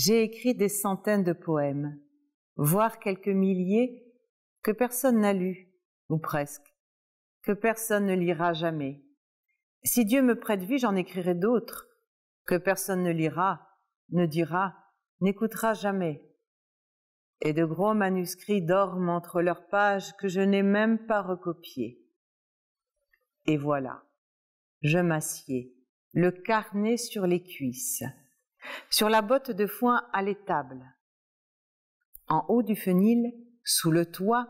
J'ai écrit des centaines de poèmes, voire quelques milliers que personne n'a lu, ou presque, que personne ne lira jamais. Si Dieu me prête vie, j'en écrirai d'autres, que personne ne lira, ne dira, n'écoutera jamais. Et de gros manuscrits dorment entre leurs pages que je n'ai même pas recopiés. Et voilà, je m'assieds, le carnet sur les cuisses sur la botte de foin à l'étable. En haut du fenil, sous le toit,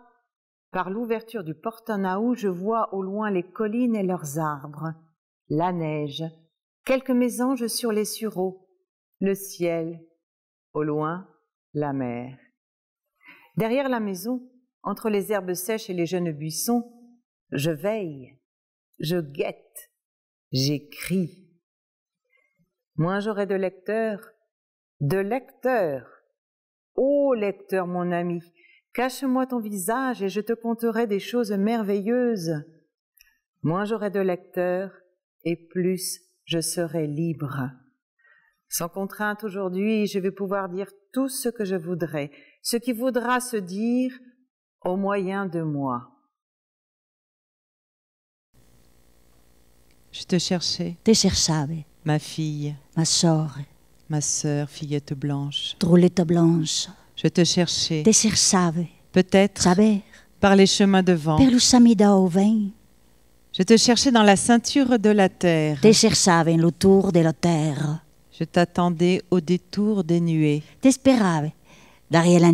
par l'ouverture du porte je vois au loin les collines et leurs arbres, la neige, quelques mésanges sur les sureaux, le ciel, au loin, la mer. Derrière la maison, entre les herbes sèches et les jeunes buissons, je veille, je guette, j'écris moins j'aurai de lecteurs. De lecteurs. Ô lecteur mon ami, cache-moi ton visage et je te conterai des choses merveilleuses. Moins j'aurai de lecteurs et plus je serai libre. Sans contrainte aujourd'hui, je vais pouvoir dire tout ce que je voudrai, ce qui voudra se dire au moyen de moi. Je te cherchais. Te cherchais. Ma fille. Ma sœur. Ma sœur, fillette blanche. Drôlette blanche. Je te cherchais. Te cherchave. Peut-être. Par les chemins de vent. Per au vin. Je te cherchais dans la ceinture de la terre. Te cherchave en tour de la terre. Je t'attendais au détour des nuées. t'espérais'. derrière la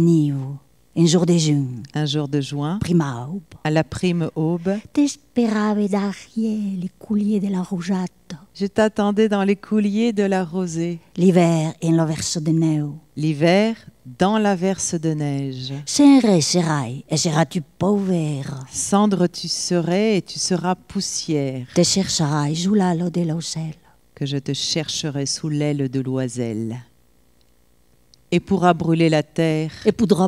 un jour de juin. Un jour de juin. Prima aube. À la prime aube. les de la rougeatte. Je t'attendais dans les couliers de la rosée. L'hiver et l'averse de neige. L'hiver dans l'averse de neige. Cendre serai et seras-tu pauvre. Cendre tu serais et tu seras poussière. Te chercherai sous l'aile de l'ocelle. Que je te chercherai sous l'aile de l'oiselle et pourra brûler la terre, et pourra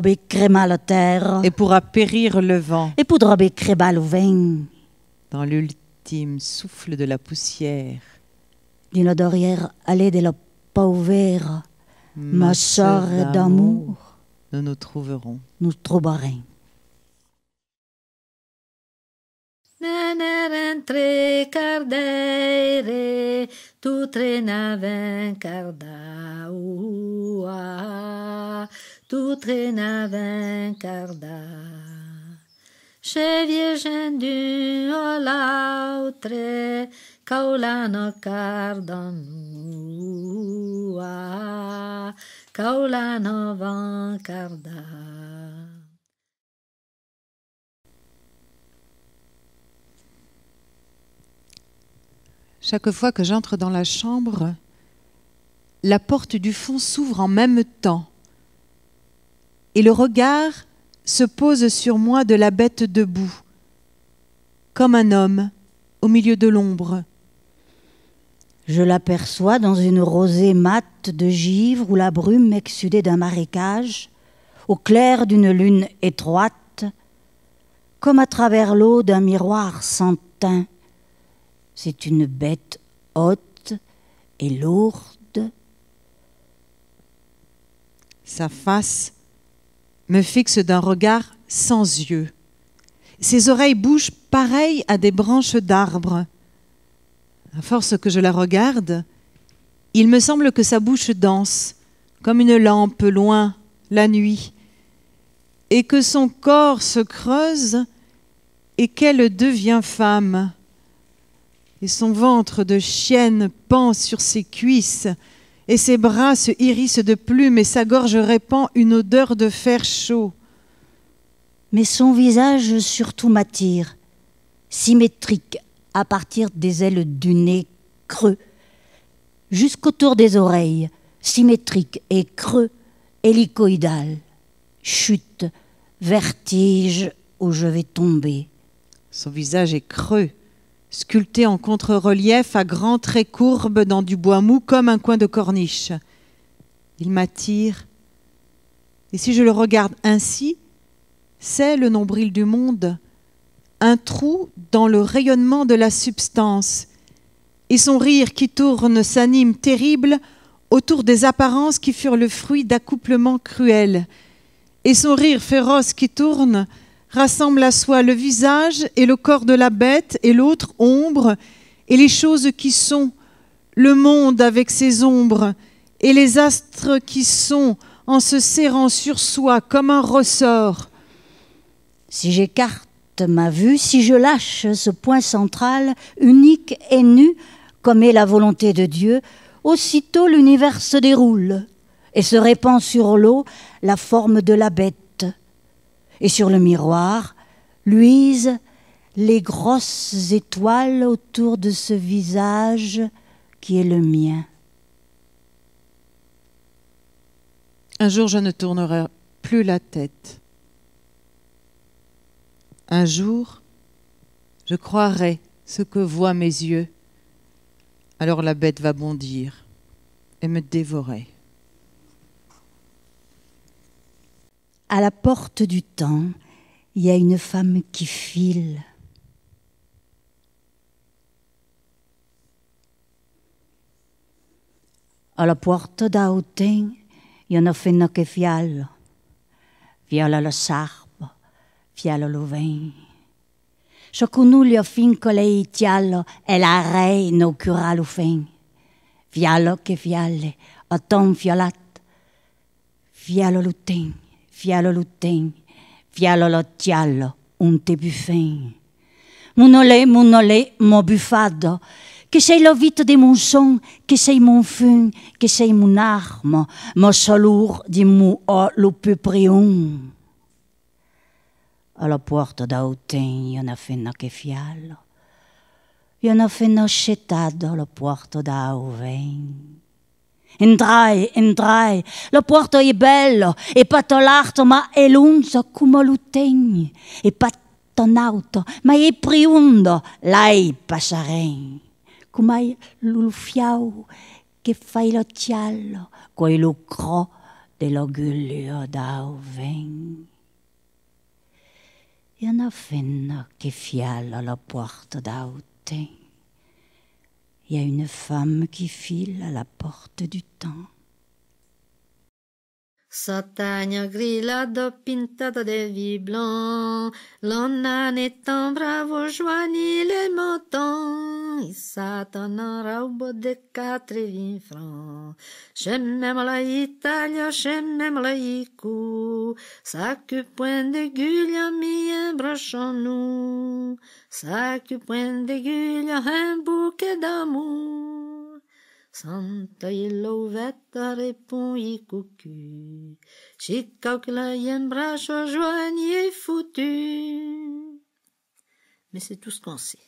la terre, et pourra périr le vent, et pourra le vent. Dans l'ultime souffle de la poussière, d'une odorière allée de la pauvre, ma d'amour, nous nous trouverons. Nous trouverons. cardaire, tu trenaven cardaua, tu trenaven carda. Che virgen du o lautre, caulano cardanua, caulano van carda. Chaque fois que j'entre dans la chambre, la porte du fond s'ouvre en même temps et le regard se pose sur moi de la bête debout, comme un homme au milieu de l'ombre. Je l'aperçois dans une rosée mate de givre où la brume exsudée d'un marécage, au clair d'une lune étroite, comme à travers l'eau d'un miroir sans teint. C'est une bête haute et lourde. Sa face me fixe d'un regard sans yeux. Ses oreilles bougent pareilles à des branches d'arbres. À force que je la regarde, il me semble que sa bouche danse, comme une lampe loin, la nuit, et que son corps se creuse et qu'elle devient femme et son ventre de chienne pend sur ses cuisses, et ses bras se hérissent de plumes, et sa gorge répand une odeur de fer chaud. Mais son visage surtout m'attire, symétrique à partir des ailes du nez creux, jusqu'autour des oreilles, symétrique et creux, hélicoïdal. Chute, vertige où je vais tomber. Son visage est creux, sculpté en contre-relief à grands traits courbes dans du bois mou comme un coin de corniche. Il m'attire. Et si je le regarde ainsi, c'est le nombril du monde, un trou dans le rayonnement de la substance, et son rire qui tourne s'anime terrible autour des apparences qui furent le fruit d'accouplements cruels, et son rire féroce qui tourne rassemble à soi le visage et le corps de la bête et l'autre ombre, et les choses qui sont, le monde avec ses ombres, et les astres qui sont, en se serrant sur soi comme un ressort. Si j'écarte ma vue, si je lâche ce point central, unique et nu, comme est la volonté de Dieu, aussitôt l'univers se déroule et se répand sur l'eau la forme de la bête et sur le miroir luisent les grosses étoiles autour de ce visage qui est le mien. Un jour je ne tournerai plus la tête. Un jour je croirai ce que voient mes yeux. Alors la bête va bondir et me dévorer. à la porte du temps, il y a une femme qui file. À la porte d'Aoutin, il y en a fait qui fiale. Fiale le sarbo, fiale le vin. le fin coleitial, et la reine au cura le fin. Fiale que fiale, autant fialat. via lo Fialo lutin, fialo lo un te buffin. Munole, munole, mo buffado, que sei l'ovite de mon son, que sei mon fun, que sei mon arme, mo solour di mou o lo prion. À la porte y en a fait na que fialo. en a fait na chetado la porte d'Auven. Entrai, entrai, lo porto è bello, e patolarto, ma è lunso come l'utegni, e pattonauto, ma è priundo, lai passaren. Come l'ulfiau che fai lo ciallo, coi lucro dell'orgoglio d'auven. E una fenna che fiala la porta d'auten. il y a une femme qui file à la porte du temps grilla grillado pintado de vie blanc, l'onan en bravo joignit les montants, et Satan de quatre vingt francs. J'aime la Italia j'aime la Iku, sac point de gulia, mi nous sac point de gulia, un bouquet d'amour. Santa illovetta répond cocu, chez la yen bracho foutu. Mais c'est tout ce qu'on sait.